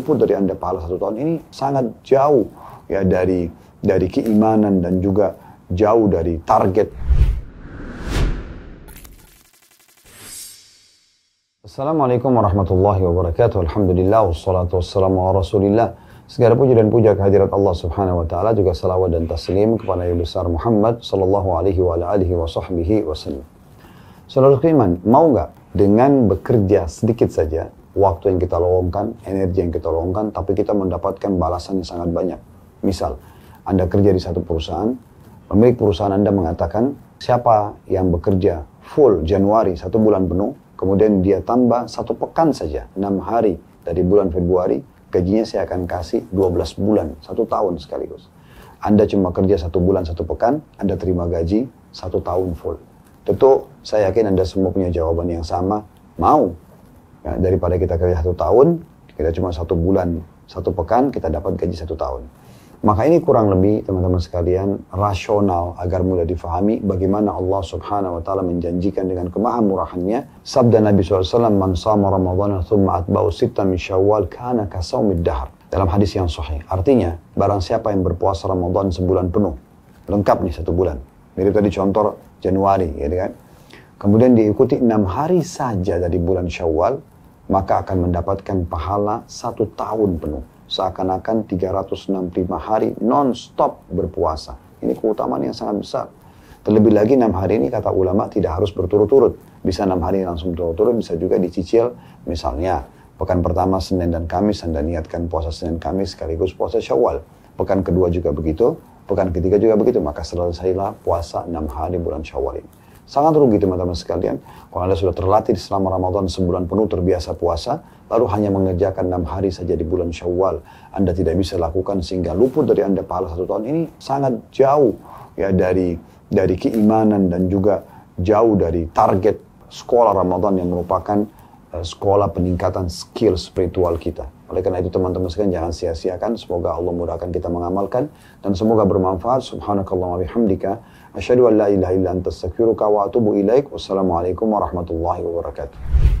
luput dari anda pahala satu tahun ini sangat jauh ya dari dari keimanan dan juga jauh dari target. Assalamualaikum warahmatullahi wabarakatuh. Alhamdulillah wassalatu wassalamu ala Rasulillah. Segala puji dan puja kehadirat Allah Subhanahu wa taala juga salawat dan taslim kepada Nabi besar Muhammad sallallahu alaihi wa alihi wa sahbihi wasallam. Saudara keiman, mau nggak dengan bekerja sedikit saja waktu yang kita lowongkan, energi yang kita lowongkan, tapi kita mendapatkan balasan yang sangat banyak. Misal, Anda kerja di satu perusahaan, pemilik perusahaan Anda mengatakan, siapa yang bekerja full Januari satu bulan penuh, kemudian dia tambah satu pekan saja, enam hari dari bulan Februari, gajinya saya akan kasih 12 bulan, satu tahun sekaligus. Anda cuma kerja satu bulan satu pekan, Anda terima gaji satu tahun full. Tentu saya yakin Anda semua punya jawaban yang sama, mau Ya, daripada kita kerja satu tahun, kita cuma satu bulan, satu pekan, kita dapat gaji satu tahun. Maka ini kurang lebih teman-teman sekalian rasional agar mudah difahami bagaimana Allah subhanahu wa ta'ala menjanjikan dengan kemahamurahannya. Sabda Nabi SAW, Man sama Ramadhan thumma atba'u sitta min syawal kana kasawmid dahar. Dalam hadis yang sahih. Artinya, barang siapa yang berpuasa Ramadhan sebulan penuh. Lengkap nih satu bulan. Mirip tadi contoh Januari, ya kan? kemudian diikuti enam hari saja dari bulan Syawal, maka akan mendapatkan pahala satu tahun penuh. Seakan-akan 365 hari non-stop berpuasa. Ini keutamaan yang sangat besar. Terlebih lagi enam hari ini kata ulama tidak harus berturut-turut. Bisa enam hari langsung berturut-turut, bisa juga dicicil misalnya pekan pertama Senin dan Kamis Anda niatkan puasa Senin Kamis sekaligus puasa Syawal. Pekan kedua juga begitu, pekan ketiga juga begitu. Maka selesailah puasa enam hari bulan Syawal ini. Sangat rugi teman-teman sekalian. Kalau Anda sudah terlatih selama Ramadan sebulan penuh terbiasa puasa, lalu hanya mengerjakan enam hari saja di bulan syawal, Anda tidak bisa lakukan sehingga luput dari Anda pahala satu tahun ini sangat jauh ya dari dari keimanan dan juga jauh dari target sekolah Ramadan yang merupakan Eh, sekolah peningkatan skill spiritual kita. Oleh karena itu teman-teman sekalian jangan sia-siakan. Semoga Allah mudahkan kita mengamalkan dan semoga bermanfaat. Subhanakallah wa bihamdika. Asyhadu an la ilaha illa anta wa atubu ilaik. Wassalamualaikum warahmatullahi wabarakatuh.